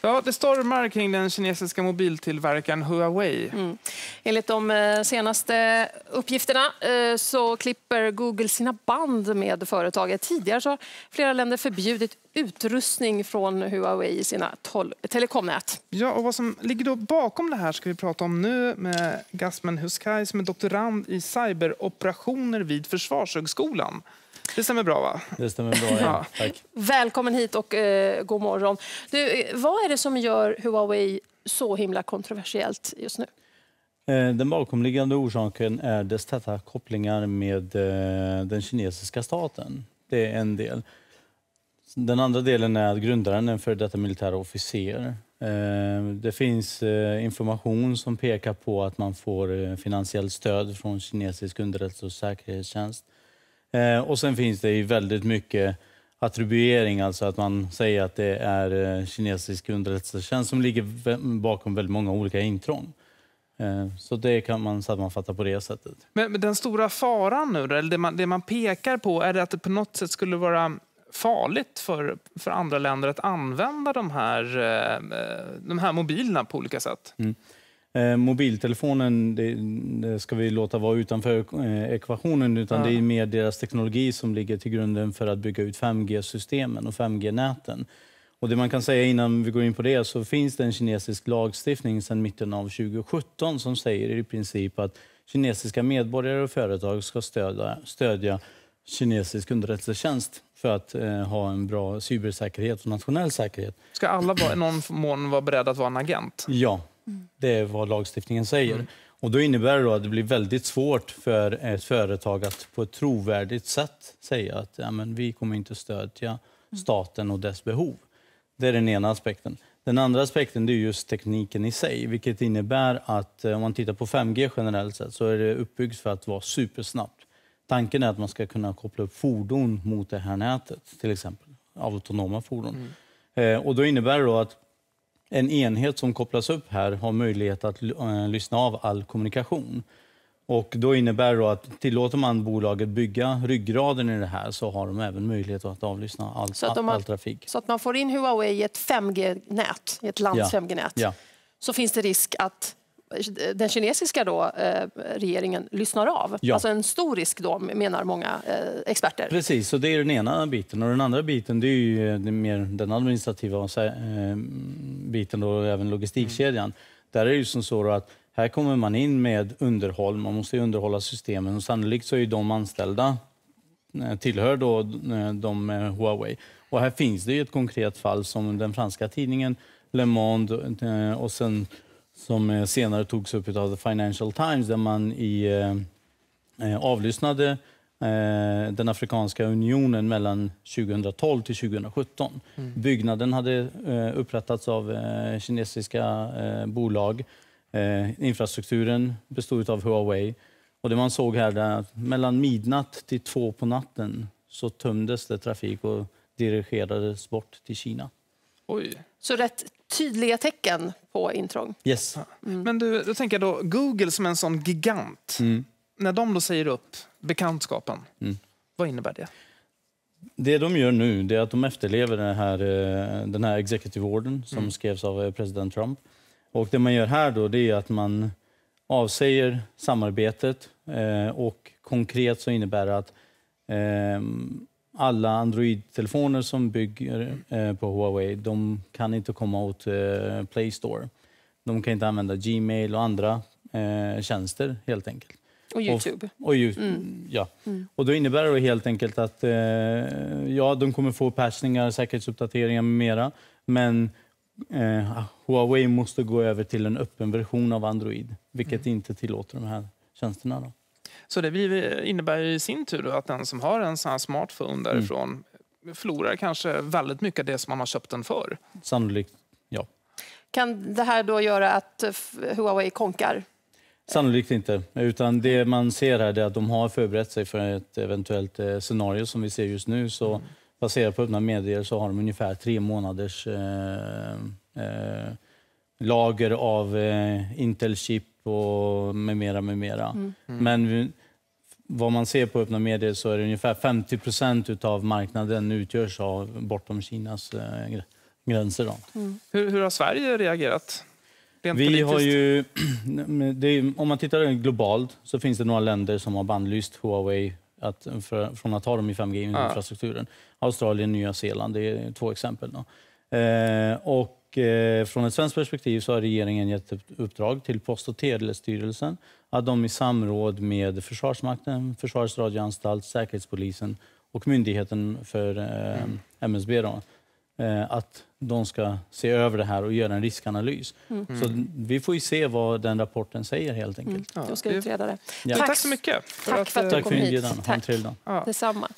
Ja, det stormar kring den kinesiska mobiltillverkaren Huawei. Mm. Enligt de eh, senaste uppgifterna eh, så klipper Google sina band med företaget. Tidigare så har flera länder förbjudit utrustning från Huawei i sina telekomnät. Ja, och vad som ligger då bakom det här ska vi prata om nu med Gasmen Huskaj som är doktorand i cyberoperationer vid Försvarshögskolan. Det stämmer bra, va? Det stämmer bra, ja. Tack. Välkommen hit och eh, god morgon. Du, eh, vad är det som gör Huawei så himla kontroversiellt just nu? Eh, den bakomliggande orsaken är dess täta kopplingar med eh, den kinesiska staten. Det är en del. Den andra delen är att grundaren är en detta militär officer. Det finns information som pekar på att man får finansiellt stöd från kinesisk underrättelse och säkerhetstjänst Eh, och sen finns det ju väldigt mycket attribuering, alltså att man säger att det är eh, kinesisk underrättelsetjänst som ligger bakom väldigt många olika intrång. Eh, så det kan man sammanfatta på det sättet. Men, den stora faran nu, eller det man, det man pekar på, är det att det på något sätt skulle vara farligt för, för andra länder att använda de här, eh, eh, de här mobilerna på olika sätt? Mm. Eh, mobiltelefonen det, det ska vi låta vara utanför eh, ekvationen utan ja. det är mer deras teknologi som ligger till grunden för att bygga ut 5G-systemen och 5G-näten. Och det man kan säga innan vi går in på det så finns det en kinesisk lagstiftning sedan mitten av 2017 som säger i princip att kinesiska medborgare och företag ska stödja, stödja kinesisk underrättelsetjänst för att eh, ha en bra cybersäkerhet och nationell säkerhet. Ska alla vara, någon mån vara beredda att vara en agent? Ja, Mm. Det är vad lagstiftningen säger. Mm. Och då innebär det då att det blir väldigt svårt för ett företag att på ett trovärdigt sätt säga att ja, men vi kommer inte stödja mm. staten och dess behov. Det är den ena aspekten. Den andra aspekten är just tekniken i sig, vilket innebär att eh, om man tittar på 5G generellt sett så är det uppbyggt för att vara supersnabbt. Tanken är att man ska kunna koppla upp fordon mot det här nätet, till exempel autonoma fordon. Mm. Eh, och då innebär det då att en enhet som kopplas upp här har möjlighet att eh, lyssna av all kommunikation. Och då innebär det att tillåter man bolaget bygga ryggraden i det här så har de även möjlighet att avlyssna all, så att man, all trafik. Så att man får in Huawei i ett 5G-nät, i ett lands ja. 5G-nät, ja. så finns det risk att den kinesiska då, eh, regeringen lyssnar av. Ja. Alltså en stor risk då, menar många eh, experter. Precis, så det är den ena biten. Och den andra biten det är ju eh, mer den administrativa biten då, och även logistikkedjan. Mm. Där är det ju som så att här kommer man in med underhåll, man måste underhålla systemen och sannolikt så är de anställda tillhör då de Huawei. Och här finns det ett konkret fall som den franska tidningen Le Monde och sen som eh, senare togs upp av The Financial Times där man i, eh, eh avlyssnade eh, den afrikanska unionen mellan 2012 till 2017. Mm. Byggnaden hade eh, upprättats av eh, kinesiska bolag. infrastrukturen bestod av Huawei. Och det man såg här är att mellan midnatt till två på natten så tömdes det trafik och dirigerades bort till Kina. Oj. Så rätt tydliga tecken på intrång. Yes. Mm. Men du, då tänker då, Google som en sån gigant, mm. när de då säger upp bekantskapen, mm. vad innebär det? Det de gör nu är att de efterlever den här, eh, den här executive ordern som mm. skrevs av eh, president Trump. Och det man gör här då det är att man avsäger samarbetet eh, och konkret så innebär det att ehm, alla Android-telefoner som bygger eh, på Huawei de kan inte komma åt eh, Play Store. De kan inte använda Gmail och andra eh, tjänster helt enkelt. Och Youtube. Och, och, mm. ja. Mm. och då innebär det helt enkelt att ja, de kommer få patchningar, säkerhetsuppdateringar med mera. Men eh, Huawei måste gå över till en öppen version av Android, vilket mm. inte tillåter de här tjänsterna. Då. Så det blir, eh, innebär i sin tur att den som har en sån här smartphone mm. därifrån mm. förlorar kanske väldigt mycket av det som man har köpt den för. Sannolikt, ja. Kan det här då göra att eh, Huawei konkar? Sannolikt inte. Utan det man ser här är att de har förberett sig för ett eventuellt eh, scenario som vi ser just nu. Så mm. baserat på öppna medier så har de ungefär tre månaders eh, eh, lager av eh, Intel-chip och med mera, med mera. Mm. mm. Men vad man ser på öppna medier så är det ungefär 50 procent av marknaden utgörs av bortom Kinas eh, gränser. Då. Mm. Hur, hur har Sverige reagerat? vi har ju, är, om man tittar globalt så finns det några länder som har bannlyst Huawei att, för, från att ha dem i 5G-infrastrukturen. Ah. Australien, Nya Zeeland, det är två exempel. Då. Eh, och Eh, från ett svenskt perspektiv så har regeringen gett ett uppdrag till Post och telestyrelsen att de i samråd med Försvarsmakten, Försvarets radioanstalt, Säkerhetspolisen och Myndigheten för eh, MSB mm. då, eh, att de ska se över det här och göra en riskanalys. Mm. Så mm. vi får ju se vad den rapporten säger helt enkelt. Mm. Ja, ska utreda det. Ja. Tack, tack så mycket. För tack för att eh, du kom hit. Ha en trevlig dag. Ja. Detsamma.